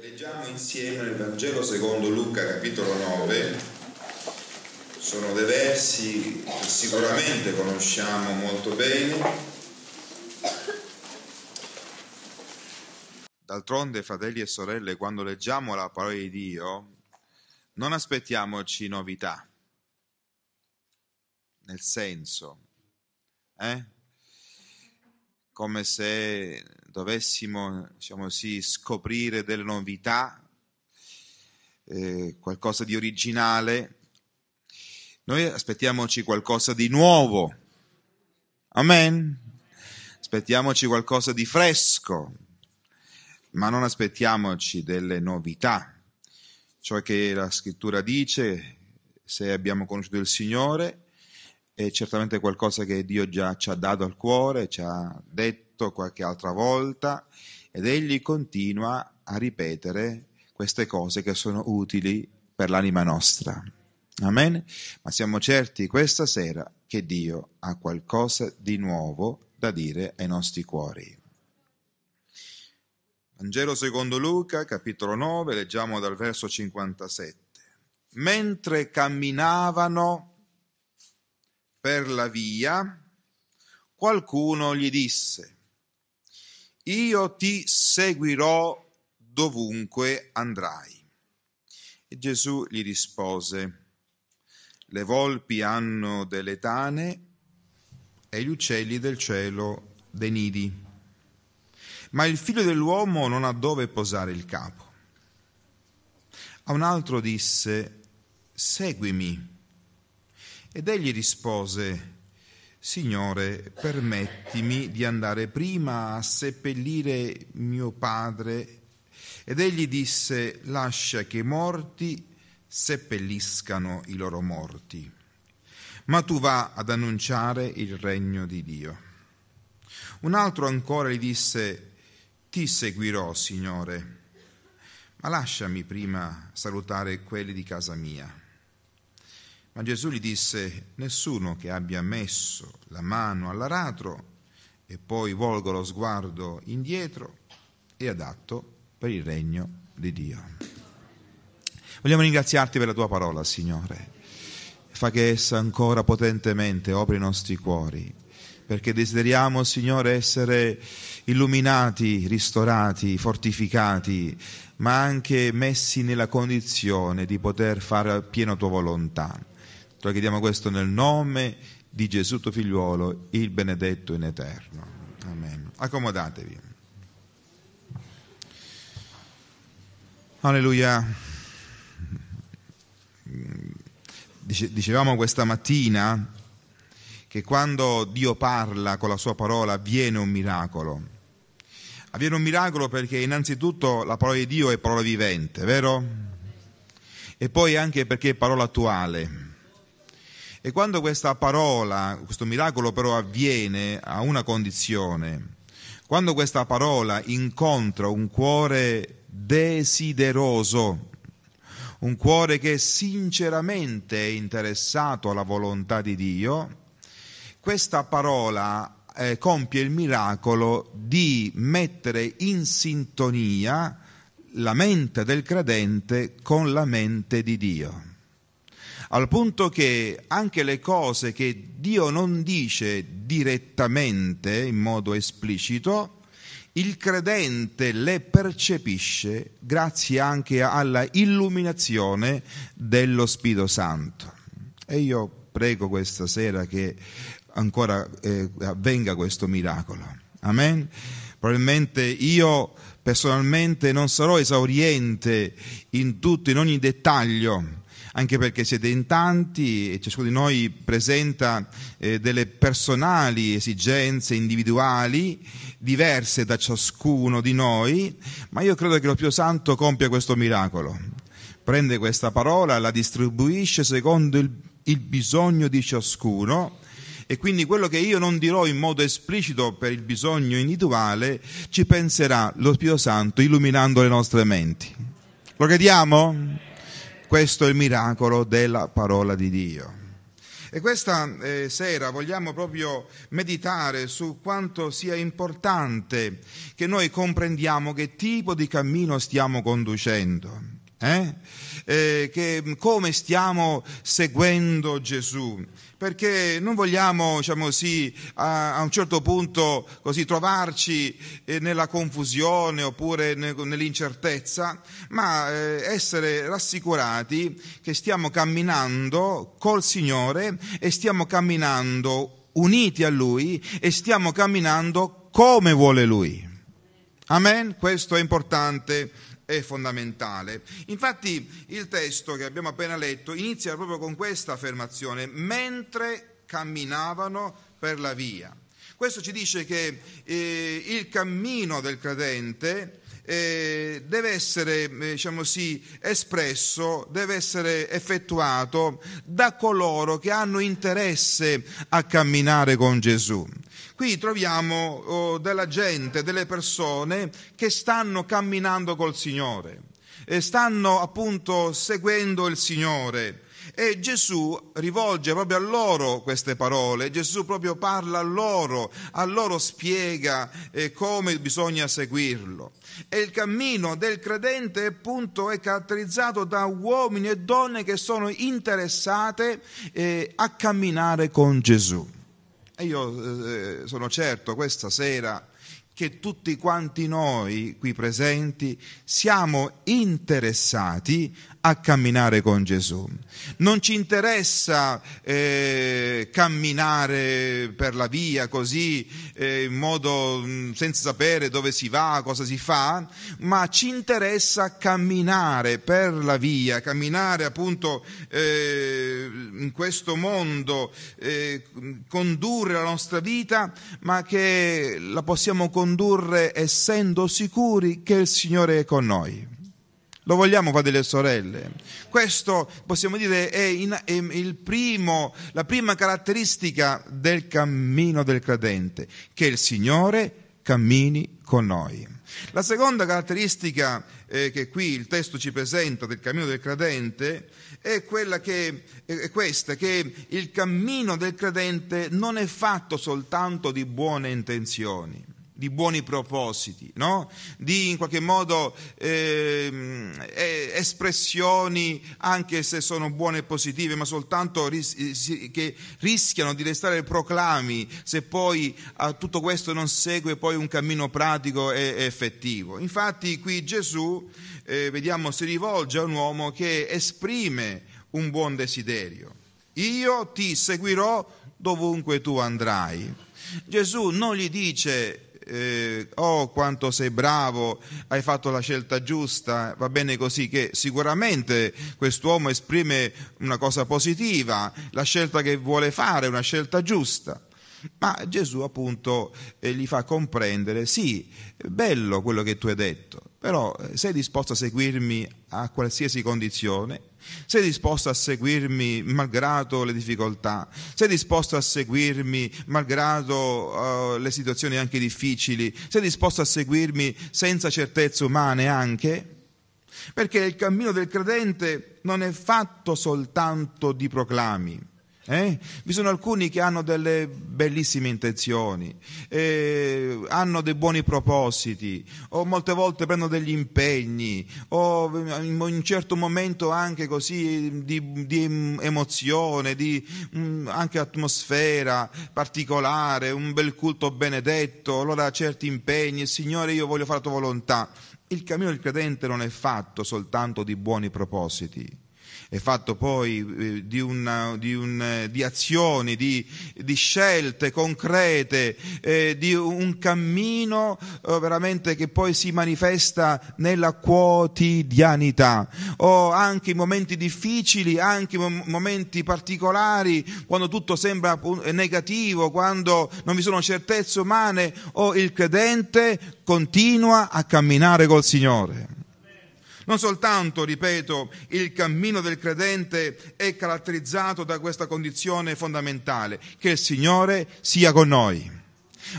leggiamo insieme il Vangelo secondo Luca capitolo 9, sono dei versi che sicuramente conosciamo molto bene. D'altronde, fratelli e sorelle, quando leggiamo la parola di Dio, non aspettiamoci novità, nel senso, eh? come se dovessimo diciamo così, scoprire delle novità, eh, qualcosa di originale. Noi aspettiamoci qualcosa di nuovo. Amen. Aspettiamoci qualcosa di fresco, ma non aspettiamoci delle novità. Ciò che la scrittura dice, se abbiamo conosciuto il Signore, è certamente qualcosa che Dio già ci ha dato al cuore, ci ha detto qualche altra volta ed egli continua a ripetere queste cose che sono utili per l'anima nostra. Amen? Ma siamo certi questa sera che Dio ha qualcosa di nuovo da dire ai nostri cuori. Vangelo secondo Luca, capitolo 9, leggiamo dal verso 57. Mentre camminavano per la via, qualcuno gli disse, io ti seguirò dovunque andrai. E Gesù gli rispose, le volpi hanno delle tane e gli uccelli del cielo dei nidi, ma il figlio dell'uomo non ha dove posare il capo. A un altro disse, seguimi. Ed egli rispose, Signore, permettimi di andare prima a seppellire mio padre. Ed egli disse, lascia che i morti seppelliscano i loro morti, ma tu va ad annunciare il regno di Dio. Un altro ancora gli disse, ti seguirò, Signore, ma lasciami prima salutare quelli di casa mia. Ma Gesù gli disse, nessuno che abbia messo la mano all'aratro e poi volga lo sguardo indietro è adatto per il regno di Dio. Vogliamo ringraziarti per la tua parola, Signore. Fa che essa ancora potentemente opri i nostri cuori, perché desideriamo, Signore, essere illuminati, ristorati, fortificati, ma anche messi nella condizione di poter fare pieno tua volontà. Te lo chiediamo questo nel nome di Gesù tuo figliuolo, il benedetto in eterno. Amen. Accomodatevi. Alleluia. Dicevamo questa mattina che quando Dio parla con la sua parola avviene un miracolo. Avviene un miracolo perché innanzitutto la parola di Dio è parola vivente, vero? E poi anche perché è parola attuale e quando questa parola, questo miracolo però avviene a una condizione, quando questa parola incontra un cuore desideroso, un cuore che sinceramente è interessato alla volontà di Dio, questa parola eh, compie il miracolo di mettere in sintonia la mente del credente con la mente di Dio al punto che anche le cose che Dio non dice direttamente, in modo esplicito, il credente le percepisce grazie anche alla illuminazione dello Spirito Santo. E io prego questa sera che ancora eh, avvenga questo miracolo. Amen. Probabilmente io personalmente non sarò esauriente in tutto, in ogni dettaglio, anche perché siete in tanti e ciascuno di noi presenta eh, delle personali esigenze individuali diverse da ciascuno di noi, ma io credo che lo Pio Santo compia questo miracolo. Prende questa parola, la distribuisce secondo il, il bisogno di ciascuno e quindi quello che io non dirò in modo esplicito per il bisogno individuale ci penserà lo Spirito Santo illuminando le nostre menti. Lo crediamo? Questo è il miracolo della parola di Dio. E questa eh, sera vogliamo proprio meditare su quanto sia importante che noi comprendiamo che tipo di cammino stiamo conducendo. Eh? Eh, che, mm, come stiamo seguendo Gesù, perché non vogliamo, diciamo sì, a, a un certo punto così, trovarci eh, nella confusione oppure ne, nell'incertezza, ma eh, essere rassicurati che stiamo camminando col Signore e stiamo camminando uniti a Lui e stiamo camminando come vuole Lui. Amen? Questo è importante è fondamentale. Infatti il testo che abbiamo appena letto inizia proprio con questa affermazione, mentre camminavano per la via. Questo ci dice che eh, il cammino del credente eh, deve essere eh, diciamo sì, espresso, deve essere effettuato da coloro che hanno interesse a camminare con Gesù. Qui troviamo oh, della gente, delle persone che stanno camminando col Signore, stanno appunto seguendo il Signore. E Gesù rivolge proprio a loro queste parole, Gesù proprio parla a loro, a loro spiega eh, come bisogna seguirlo. E il cammino del credente appunto è caratterizzato da uomini e donne che sono interessate eh, a camminare con Gesù. E io eh, eh, sono certo questa sera che tutti quanti noi qui presenti siamo interessati a camminare con Gesù. Non ci interessa eh, camminare per la via così, eh, in modo mm, senza sapere dove si va, cosa si fa, ma ci interessa camminare per la via, camminare appunto eh, in questo mondo, eh, condurre la nostra vita, ma che la possiamo condurre essendo sicuri che il Signore è con noi. Lo vogliamo, fratelli e sorelle? Questo, possiamo dire, è, in, è primo, la prima caratteristica del cammino del credente, che il Signore cammini con noi. La seconda caratteristica eh, che qui il testo ci presenta del cammino del credente è, che, è questa, che il cammino del credente non è fatto soltanto di buone intenzioni di buoni propositi, no? di in qualche modo eh, espressioni, anche se sono buone e positive, ma soltanto ris- che rischiano di restare proclami se poi a ah, tutto questo non segue poi un cammino pratico e, e effettivo. Infatti qui Gesù, eh, vediamo, si rivolge a un uomo che esprime un buon desiderio. Io ti seguirò dovunque tu andrai. Gesù non gli dice eh, oh quanto sei bravo, hai fatto la scelta giusta, va bene così, che sicuramente quest'uomo esprime una cosa positiva, la scelta che vuole fare è una scelta giusta. Ma Gesù appunto eh, gli fa comprendere, sì, bello quello che tu hai detto, però eh, sei disposto a seguirmi a qualsiasi condizione? Sei disposto a seguirmi malgrado le difficoltà? Sei disposto a seguirmi malgrado uh, le situazioni anche difficili? Sei disposto a seguirmi senza certezze umane anche? Perché il cammino del credente non è fatto soltanto di proclami. Eh? Vi sono alcuni che hanno delle bellissime intenzioni, eh, hanno dei buoni propositi o molte volte prendono degli impegni o in un certo momento anche così di, di emozione, di mm, anche atmosfera particolare, un bel culto benedetto, allora certi impegni, Signore io voglio fare la tua volontà. Il cammino del credente non è fatto soltanto di buoni propositi è fatto poi di, eh, una, di, un, eh, di, azioni, di, di scelte concrete, eh, di un cammino eh, veramente che poi si manifesta nella quotidianità. O anche in momenti difficili, anche in momenti particolari, quando tutto sembra negativo, quando non vi sono certezze umane, o il credente continua a camminare col Signore. Non soltanto, ripeto, il cammino del credente è caratterizzato da questa condizione fondamentale, che il Signore sia con noi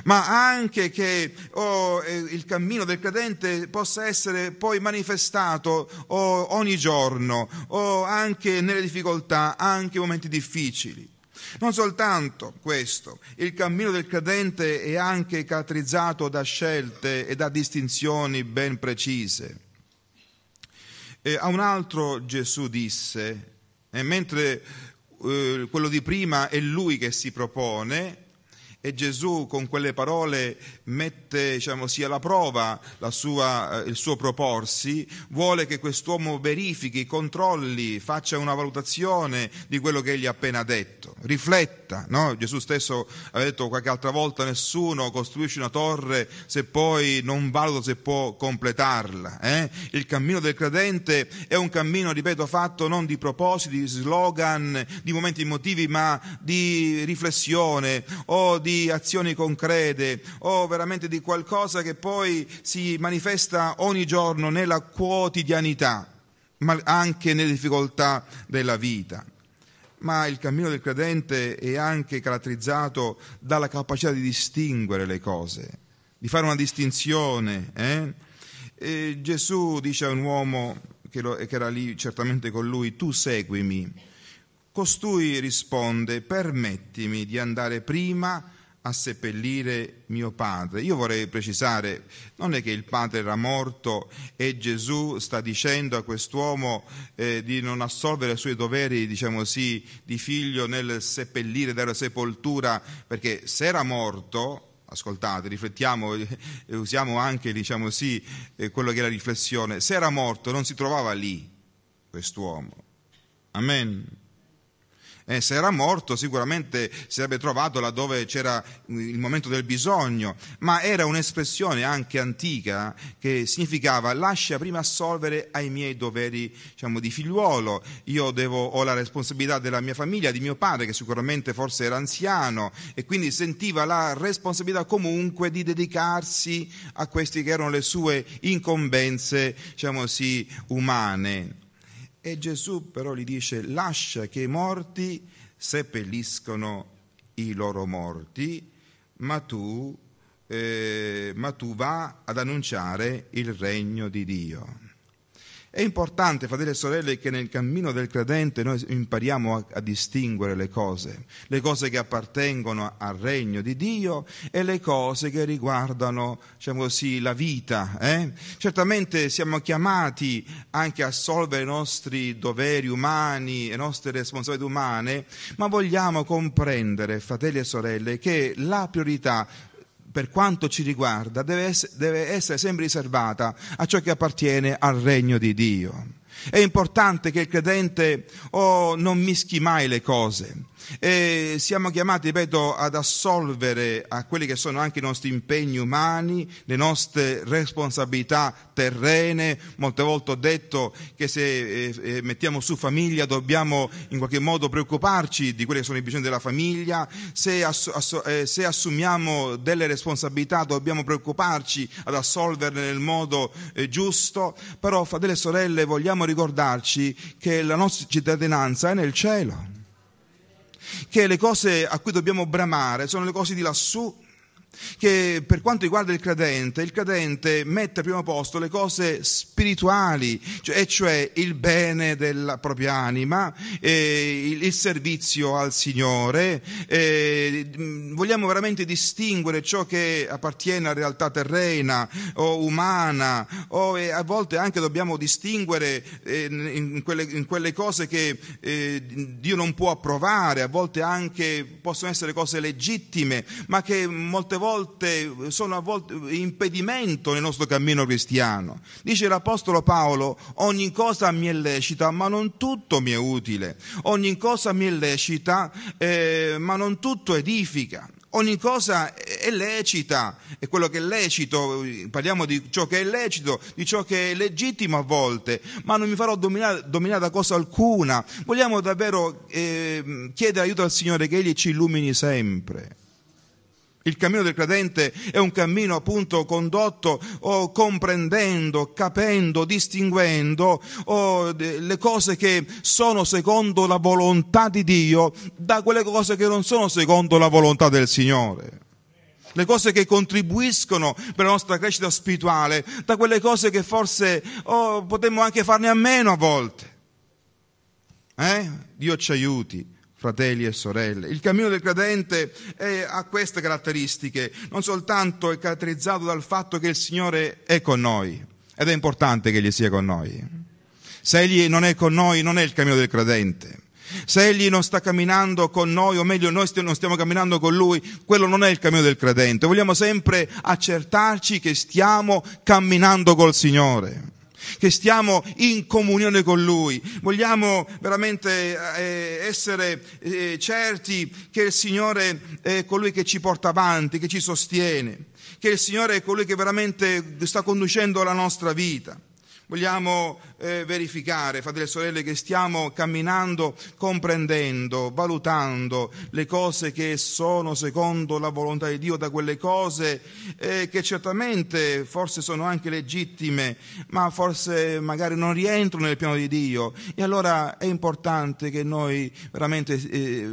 ma anche che oh, eh, il cammino del credente possa essere poi manifestato oh, ogni giorno o oh, anche nelle difficoltà, anche in momenti difficili. Non soltanto questo, il cammino del credente è anche caratterizzato da scelte e da distinzioni ben precise. E a un altro Gesù disse, e eh, mentre eh, quello di prima è lui che si propone, e Gesù con quelle parole mette diciamo, sia alla prova la sua, eh, il suo proporsi, vuole che quest'uomo verifichi, controlli, faccia una valutazione di quello che egli ha appena detto, rifletta. No? Gesù stesso aveva detto qualche altra volta, nessuno costruisce una torre se poi non valuta se può completarla. Eh? Il cammino del credente è un cammino, ripeto, fatto non di propositi, di slogan, di momenti emotivi, ma di riflessione o di di azioni concrete o veramente di qualcosa che poi si manifesta ogni giorno nella quotidianità, ma anche nelle difficoltà della vita. Ma il cammino del credente è anche caratterizzato dalla capacità di distinguere le cose, di fare una distinzione. Eh? Gesù dice a un uomo che, lo, che era lì certamente con lui, tu seguimi. Costui risponde, permettimi di andare prima a seppellire mio padre. Io vorrei precisare, non è che il padre era morto e Gesù sta dicendo a quest'uomo eh, di non assolvere i suoi doveri, diciamo sì, di figlio nel seppellire, della sepoltura, perché se era morto, ascoltate, riflettiamo, eh, usiamo anche, diciamo sì, eh, quello che è la riflessione, se era morto non si trovava lì quest'uomo. Amen. Eh, se era morto sicuramente si sarebbe trovato laddove c'era mm, il momento del bisogno, ma era un'espressione anche antica che significava lascia prima assolvere ai miei doveri diciamo, di figliuolo, io devo, ho la responsabilità della mia famiglia, di mio padre che sicuramente forse era anziano e quindi sentiva la responsabilità comunque di dedicarsi a queste che erano le sue incombenze diciamo così, umane. E Gesù però gli dice lascia che i morti seppelliscono i loro morti, ma tu, eh, ma tu va ad annunciare il regno di Dio. È importante, fratelli e sorelle, che nel cammino del credente noi impariamo a, a, distinguere le cose, le cose che appartengono al regno di Dio e le cose che riguardano, diciamo così, la vita. Eh? Certamente siamo chiamati anche a solvere i nostri doveri umani, le nostre responsabilità umane, ma vogliamo comprendere, fratelli e sorelle, che la priorità per quanto ci riguarda, deve essere, deve essere sempre riservata a ciò che appartiene al regno di Dio. È importante che il credente oh, non mischi mai le cose. E siamo chiamati, ripeto, ad assolvere a quelli che sono anche i nostri impegni umani, le nostre responsabilità terrene. Molte volte ho detto che se eh, eh, mettiamo su famiglia dobbiamo in qualche modo preoccuparci di quelli che sono i bisogni della famiglia, se, ass- eh, se assumiamo delle responsabilità dobbiamo preoccuparci ad assolverne nel modo giusto, però fratelli e sorelle vogliamo ricordarci che la nostra cittadinanza è nel cielo che le cose a cui dobbiamo bramare sono le cose di lassù, che per quanto riguarda il credente, il credente mette al primo posto le cose spirituali, cioè, cioè il bene della propria anima, eh, il, servizio al Signore. Eh, mm, vogliamo veramente distinguere ciò che appartiene a realtà terrena o umana, o eh, a volte anche dobbiamo distinguere eh, in quelle, in, quelle, cose che eh, Dio non può approvare, a volte anche possono essere cose legittime, ma che molte volte volte, sono a volte impedimento nel nostro cammino cristiano. Dice l'Apostolo Paolo, ogni cosa mi è lecita, ma non tutto mi è utile. Ogni cosa mi è lecita, eh, ma non tutto edifica. Ogni cosa è lecita, è quello che è lecito, parliamo di ciò che è lecito, di ciò che è legittimo a volte, ma non mi farò dominare, dominare da cosa alcuna. Vogliamo davvero eh, chiedere aiuto al Signore che Egli ci illumini sempre. Il cammino del credente è un cammino appunto condotto o comprendendo, capendo, distinguendo o eh, le cose che sono secondo la volontà di Dio da quelle cose che non sono secondo la volontà del Signore. Le cose che contribuiscono per la nostra crescita spirituale da quelle cose che forse oh, potremmo anche farne a meno a volte. Eh? Dio ci aiuti fratelli e sorelle. Il cammino del credente è, ha queste caratteristiche, non soltanto è caratterizzato dal fatto che il Signore è con noi, ed è importante che Egli sia con noi. Se Egli non è con noi, non è il cammino del credente. Se Egli non sta camminando con noi, o meglio, noi non stiamo camminando con Lui, quello non è il cammino del credente. Vogliamo sempre accertarci che stiamo camminando col Signore che stiamo in comunione con Lui. Vogliamo veramente eh, eh, essere eh, certi che il Signore è colui che ci porta avanti, che ci sostiene, che il Signore è colui che veramente sta conducendo la nostra vita. Vogliamo eh, verificare, fratelli e sorelle, che stiamo camminando, comprendendo, valutando le cose che sono secondo la volontà di Dio, da quelle cose eh, che certamente forse sono anche legittime, ma forse magari non rientrano nel piano di Dio. E allora è importante che noi veramente eh,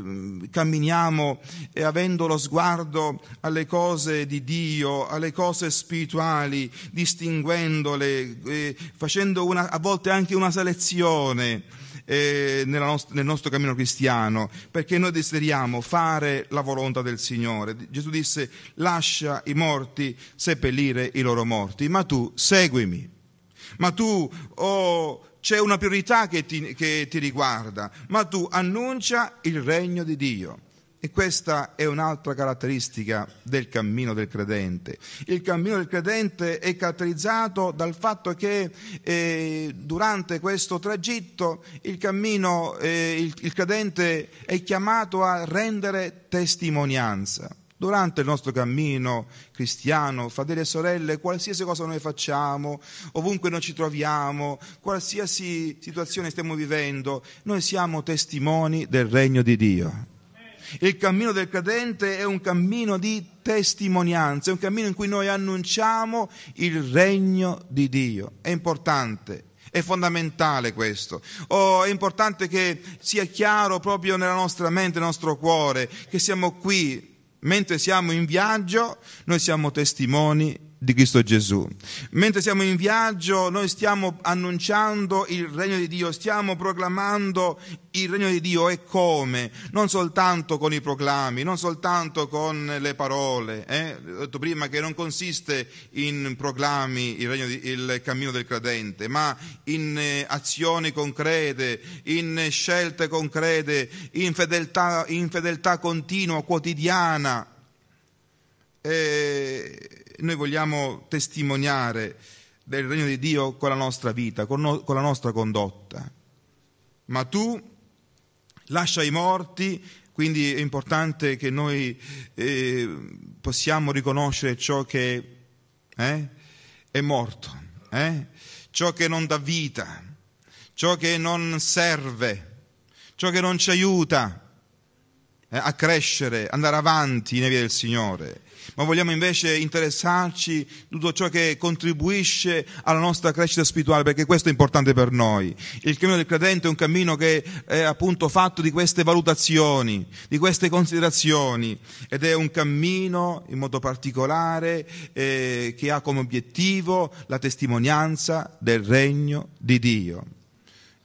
camminiamo eh, avendo lo sguardo alle cose di Dio, alle cose spirituali, distinguendole eh, facendo una, a volte anche una selezione eh, nost- nel nostro cammino cristiano, perché noi desideriamo fare la volontà del Signore. Gesù disse, lascia i morti seppellire i loro morti, ma tu seguimi. Ma tu, oh, c'è una priorità che ti, che ti riguarda, ma tu annuncia il regno di Dio. E questa è un'altra caratteristica del cammino del credente. Il cammino del credente è caratterizzato dal fatto che eh, durante questo tragitto il, cammino, eh, il, il credente è chiamato a rendere testimonianza. Durante il nostro cammino cristiano, fratelli e sorelle, qualsiasi cosa noi facciamo, ovunque noi ci troviamo, qualsiasi situazione stiamo vivendo, noi siamo testimoni del regno di Dio. Il cammino del credente è un cammino di testimonianza, è un cammino in cui noi annunciamo il regno di Dio. È importante, è fondamentale questo. Oh, è importante che sia chiaro proprio nella nostra mente, nel nostro cuore, che siamo qui, mentre siamo in viaggio, noi siamo testimoni di Cristo Gesù. Mentre siamo in viaggio, noi stiamo annunciando il regno di Dio, stiamo proclamando il regno di Dio e come, non soltanto con i proclami, non soltanto con le parole. Eh? Ho detto prima che non consiste in proclami il, di, il cammino del credente, ma in eh, azioni concrete, in eh, scelte concrete, in fedeltà, in fedeltà continua, quotidiana. Eh, noi vogliamo testimoniare del regno di Dio con la nostra vita, con, no, con la nostra condotta. Ma tu lascia i morti, quindi è importante che noi eh, possiamo riconoscere ciò che eh, è morto, eh? ciò che non dà vita, ciò che non serve, ciò che non ci aiuta eh, a crescere, andare avanti nei via del Signore ma vogliamo invece interessarci a tutto ciò che contribuisce alla nostra crescita spirituale, perché questo è importante per noi. Il cammino del credente è un cammino che è appunto fatto di queste valutazioni, di queste considerazioni, ed è un cammino in modo particolare eh, che ha come obiettivo la testimonianza del regno di Dio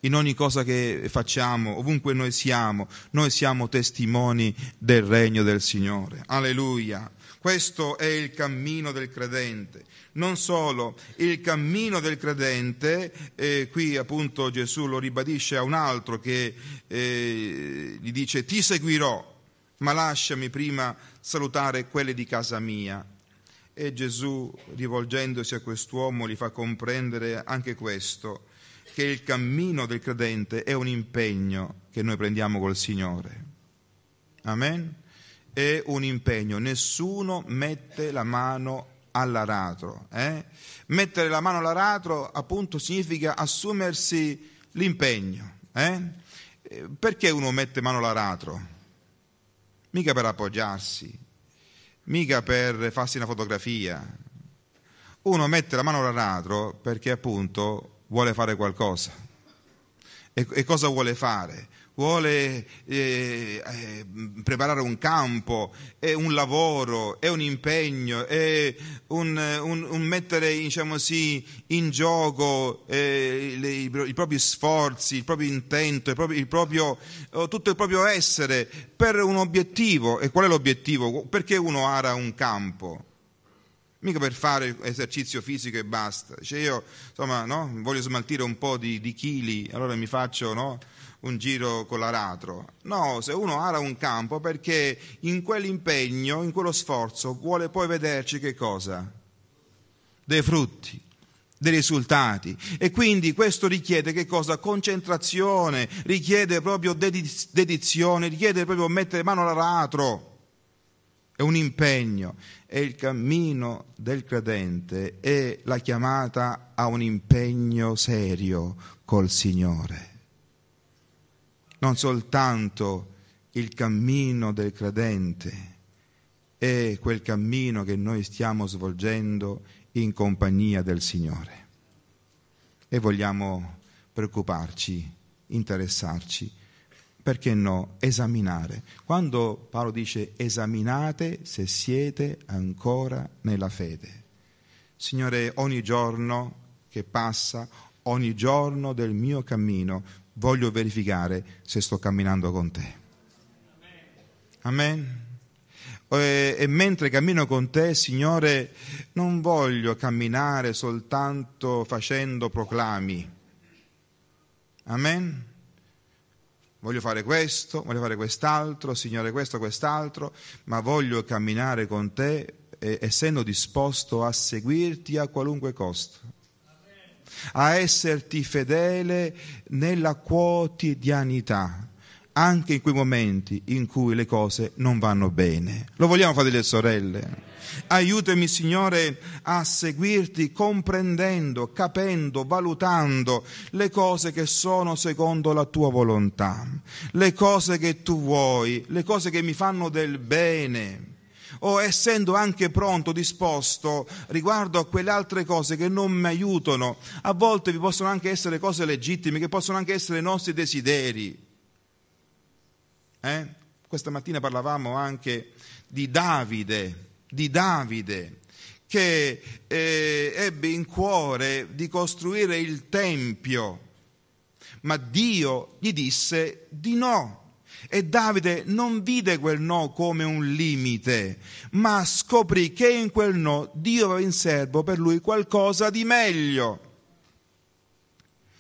in ogni cosa che facciamo, ovunque noi siamo, noi siamo testimoni del regno del Signore. Alleluia. Questo è il cammino del credente. Non solo, il cammino del credente, eh, qui appunto Gesù lo ribadisce a un altro che eh, gli dice ti seguirò, ma lasciami prima salutare quelle di casa mia. E Gesù, rivolgendosi a quest'uomo, gli fa comprendere anche questo, che il cammino del credente è un impegno che noi prendiamo col Signore. Amen? è un impegno, nessuno mette la mano all'aratro. Eh? Mettere la mano all'aratro appunto significa assumersi l'impegno. Eh? Perché uno mette mano all'aratro? Mica per appoggiarsi, mica per farsi una fotografia. Uno mette la mano all'aratro perché appunto vuole fare qualcosa. E, e cosa vuole fare? vuole eh, eh, preparare un campo, è un lavoro, è un impegno, è un, eh, un, un mettere diciamo sì, in gioco eh, le, i, i, propri sforzi, il proprio intento, il proprio, il proprio, tutto il proprio essere per un obiettivo. E qual è l'obiettivo? Perché uno ara un campo? mica per fare esercizio fisico e basta. Cioè io, insomma, no? voglio smaltire un po' di, di chili, allora mi faccio no? un giro con l'aratro. No, se uno ara un campo perché in quell'impegno, in quello sforzo, vuole poi vederci che cosa? Dei frutti, dei risultati. E quindi questo richiede che cosa? Concentrazione, richiede proprio dedizione, richiede proprio mettere mano all'aratro. È un impegno e il cammino del credente è la chiamata a un impegno serio col Signore non soltanto il cammino del credente, è quel cammino che noi stiamo svolgendo in compagnia del Signore. E vogliamo preoccuparci, interessarci, perché no, esaminare. Quando Paolo dice esaminate se siete ancora nella fede. Signore, ogni giorno che passa, ogni giorno del mio cammino, voglio verificare se sto camminando con te. Amen. E, eh, e mentre cammino con te, Signore, non voglio camminare soltanto facendo proclami. Amen voglio fare questo, voglio fare quest'altro, Signore questo, quest'altro, ma voglio camminare con te eh, essendo disposto a seguirti a qualunque costo a esserti fedele nella quotidianità, anche in quei momenti in cui le cose non vanno bene. Lo vogliamo fare delle sorelle. Aiutami Signore a seguirti comprendendo, capendo, valutando le cose che sono secondo la tua volontà, le cose che tu vuoi, le cose che mi fanno del bene o essendo anche pronto, disposto riguardo a quelle altre cose che non mi aiutano. A volte vi possono anche essere cose legittime, che possono anche essere i nostri desideri. Eh? Questa mattina parlavamo anche di Davide, di Davide che eh, ebbe in cuore di costruire il Tempio, ma Dio gli disse di no. E Davide non vide quel no come un limite, ma scoprì che in quel no Dio aveva in serbo per lui qualcosa di meglio.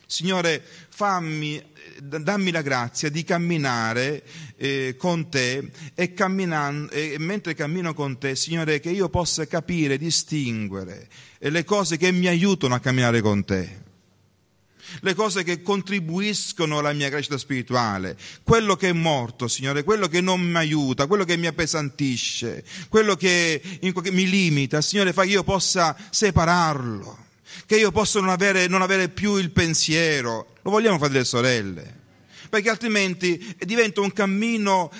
Signore, fammi, dammi la grazia di camminare eh, con te e, e mentre cammino con te, Signore, che io possa capire, distinguere le cose che mi aiutano a camminare con te le cose che contribuiscono alla mia crescita spirituale, quello che è morto, Signore, quello che non mi aiuta, quello che mi appesantisce, quello che, che mi limita, Signore, fa che io possa separarlo, che io possa non avere, non avere più il pensiero. Lo vogliamo fare delle sorelle? perché altrimenti diventa un cammino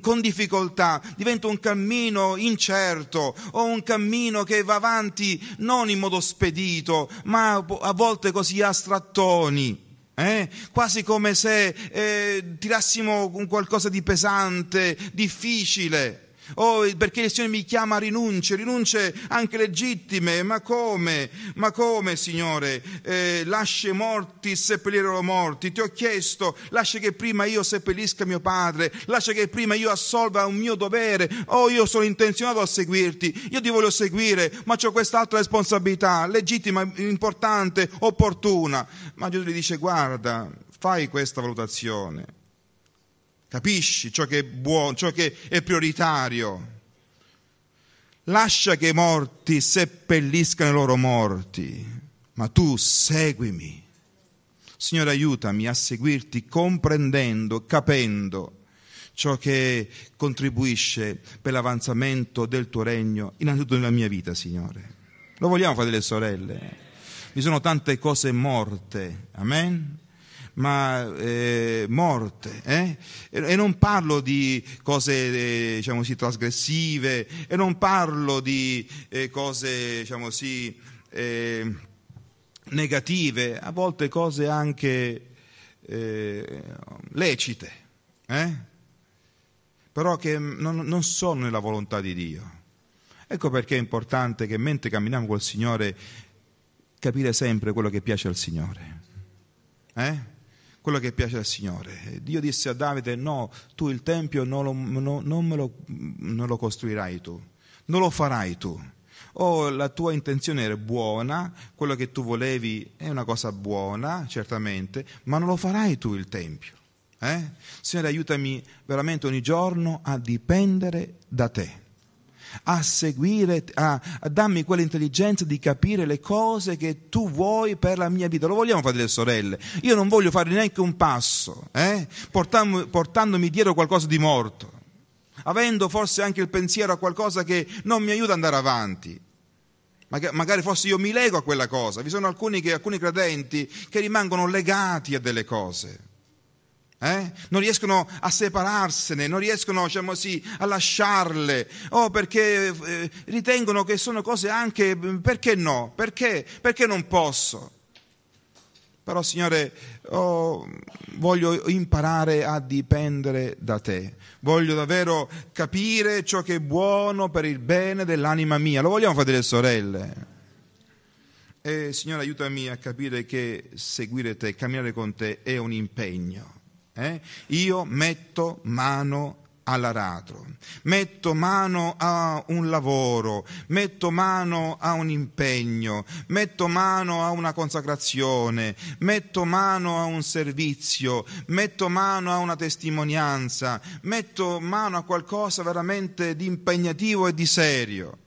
con difficoltà, diventa un cammino incerto o un cammino che va avanti non in modo spedito, ma a volte così a strattoni. Eh? Quasi come se eh, tirassimo qualcosa di pesante, difficile. Oh, perché il Signore mi chiama a rinunce, rinunce anche legittime. Ma come? Ma come, Signore? Eh, lascia morti seppellire morti. Ti ho chiesto, lascia che prima io seppellisca mio padre, lascia che prima io assolva un mio dovere. Oh, io sono intenzionato a seguirti, io ti voglio seguire, ma ho quest'altra responsabilità, legittima, importante, opportuna. Ma Gesù gli dice, guarda, fai questa valutazione Capisci ciò che è buono, ciò che è prioritario. Lascia che i morti seppelliscano i loro morti, ma tu seguimi. Signore, aiutami a seguirti comprendendo, capendo ciò che contribuisce per l'avanzamento del tuo regno, innanzitutto nella mia vita, Signore. Lo vogliamo, fare delle sorelle. Vi sono tante cose morte. Amen ma eh, morte. Eh? E, e, non parlo di cose eh, diciamo così, trasgressive, e non parlo di eh, cose diciamo così, eh, negative, a volte cose anche eh, lecite, però che non, non sono nella volontà di Dio. Ecco perché è importante che mentre camminiamo col Signore capire sempre quello che piace al Signore. Eh? quello che piace al Signore. Dio disse a Davide, no, tu il Tempio non lo, no, non lo, non lo costruirai tu, non lo farai tu. O oh, la tua intenzione era buona, quello che tu volevi è una cosa buona, certamente, ma non lo farai tu il Tempio. Eh? Signore, aiutami veramente ogni giorno a dipendere da te a seguire, a, a dammi quell'intelligenza di capire le cose che tu vuoi per la mia vita. Lo vogliamo fare delle sorelle? Io non voglio fare neanche un passo, eh? Portam, portandomi dietro qualcosa di morto, avendo forse anche il pensiero a qualcosa che non mi aiuta ad andare avanti. magari forse io mi lego a quella cosa. Vi sono alcuni, che, alcuni credenti che rimangono legati a delle cose eh? Non riescono a separarsene, non riescono diciamo così, a lasciarle, o oh, perché eh, ritengono che sono cose anche mm, perché no, perché, perché non posso. Però Signore, oh, voglio imparare a dipendere da te, voglio davvero capire ciò che è buono per il bene dell'anima mia. Lo vogliamo fare delle sorelle? E, Signore, aiutami a capire che seguire te, camminare con te è un impegno eh? io metto mano all'aratro, metto mano a un lavoro, metto mano a un impegno, metto mano a una consacrazione, metto mano a un servizio, metto mano a una testimonianza, metto mano a qualcosa veramente di impegnativo e di serio.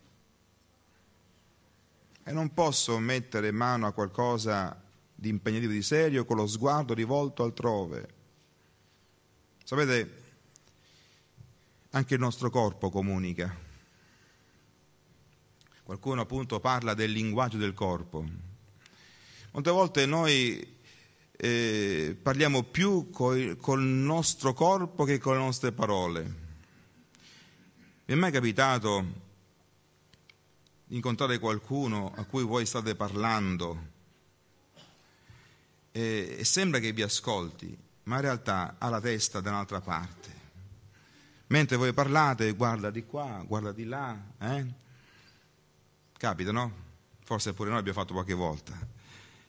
E non posso mettere mano a qualcosa di impegnativo e di serio con lo sguardo rivolto altrove Sapete, anche il nostro corpo comunica. Qualcuno appunto parla del linguaggio del corpo. Molte volte noi eh, parliamo più col, nostro corpo che con le nostre parole. Vi è mai capitato di incontrare qualcuno a cui voi state parlando eh, e sembra che vi ascolti ma in realtà ha la testa da un'altra parte. Mentre voi parlate, guarda di qua, guarda di là, eh? Capita, no? Forse pure noi abbiamo fatto qualche volta.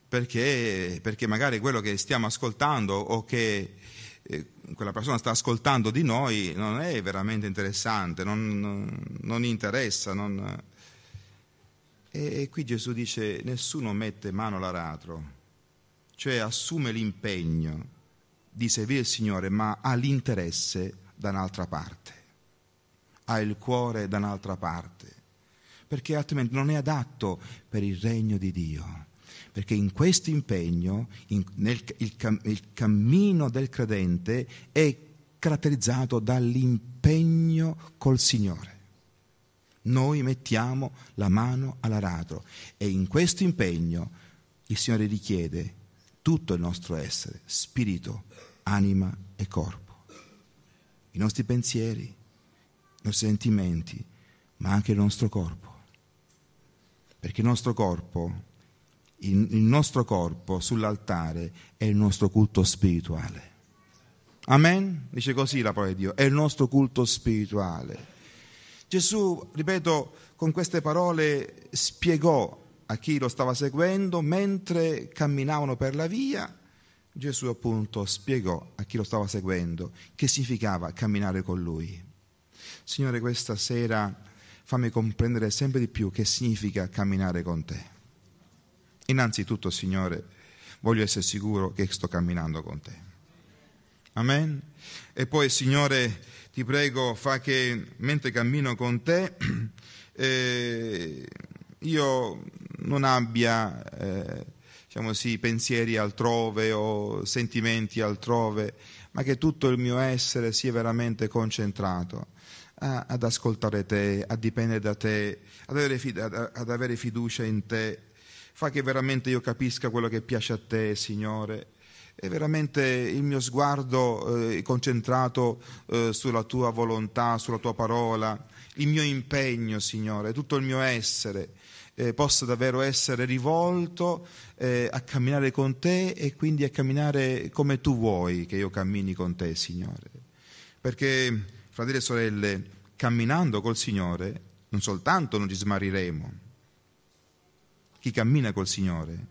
Perché, perché magari quello che stiamo ascoltando o che eh, quella persona sta ascoltando di noi non è veramente interessante, non, non, non interessa. Non... Eh. E, e, qui Gesù dice: Nessuno mette mano all'aratro, cioè assume l'impegno di servire il Signore, ma ha l'interesse da un'altra parte, ha il cuore da un'altra parte, perché altrimenti non è adatto per il regno di Dio. Perché in questo impegno, in, nel, il, cam, il cammino del credente è caratterizzato dall'impegno col Signore. Noi mettiamo la mano all'aratro e in questo impegno il Signore richiede tutto il nostro essere, spirito, anima e corpo, i nostri pensieri, i nostri sentimenti, ma anche il nostro corpo. Perché il nostro corpo, il, nostro corpo sull'altare è il nostro culto spirituale. Amen? Dice così la parola di Dio, è il nostro culto spirituale. Gesù, ripeto, con queste parole spiegò a chi lo stava seguendo mentre camminavano per la via Gesù appunto spiegò a chi lo stava seguendo che significava camminare con lui. Signore, questa sera fammi comprendere sempre di più che significa camminare con te. Innanzitutto, Signore, voglio essere sicuro che sto camminando con te. Amen. E poi, Signore, ti prego, fa che mentre cammino con te, eh, io non abbia... Eh, diciamo sì, pensieri altrove o sentimenti altrove, ma che tutto il mio essere sia veramente concentrato a, ad ascoltare te, a dipendere da te, ad avere, ad, avere fiducia in te. Fa che veramente io capisca quello che piace a te, Signore, è veramente il mio sguardo eh, concentrato eh, sulla tua volontà, sulla tua parola, il mio impegno, Signore, tutto il mio essere, eh, possa davvero essere rivolto eh, a camminare con te e quindi a camminare come tu vuoi che io cammini con te, Signore. Perché, fratelli e sorelle, camminando col Signore non soltanto non ci smariremo, chi cammina col Signore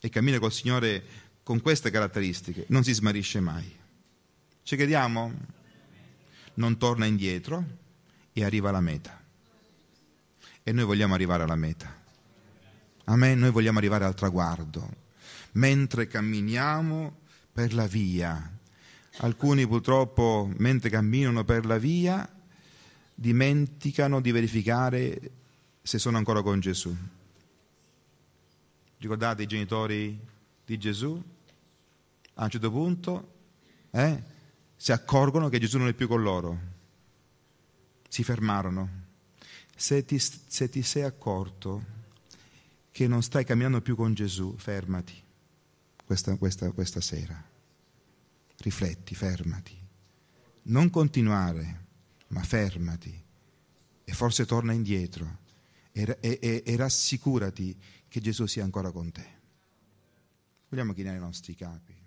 e cammina col Signore con queste caratteristiche non si smarisce mai. Ci crediamo? Non torna indietro e arriva alla meta e noi vogliamo arrivare alla meta. Amen, noi vogliamo arrivare al traguardo. Mentre camminiamo per la via, alcuni purtroppo mentre camminano per la via dimenticano di verificare se sono ancora con Gesù. Ricordate i genitori di Gesù? A un certo punto eh, si accorgono che Gesù non è più con loro. Si fermarono se ti, se ti sei accorto che non stai camminando più con Gesù, fermati questa, questa, questa sera. Rifletti, fermati. Non continuare, ma fermati. E forse torna indietro e, e, e rassicurati che Gesù sia ancora con te. Vogliamo chinare i nostri capi.